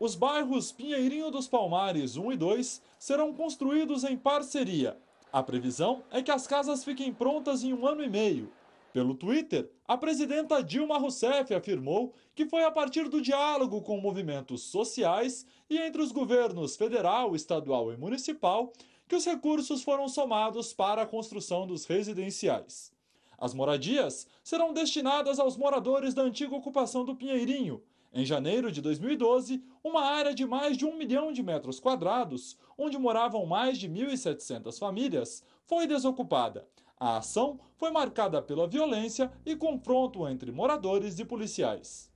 Os bairros Pinheirinho dos Palmares 1 e 2 serão construídos em parceria. A previsão é que as casas fiquem prontas em um ano e meio. Pelo Twitter, a presidenta Dilma Rousseff afirmou que foi a partir do diálogo com movimentos sociais e entre os governos federal, estadual e municipal que os recursos foram somados para a construção dos residenciais. As moradias serão destinadas aos moradores da antiga ocupação do Pinheirinho em janeiro de 2012, uma área de mais de um milhão de metros quadrados, onde moravam mais de 1.700 famílias, foi desocupada. A ação foi marcada pela violência e confronto entre moradores e policiais.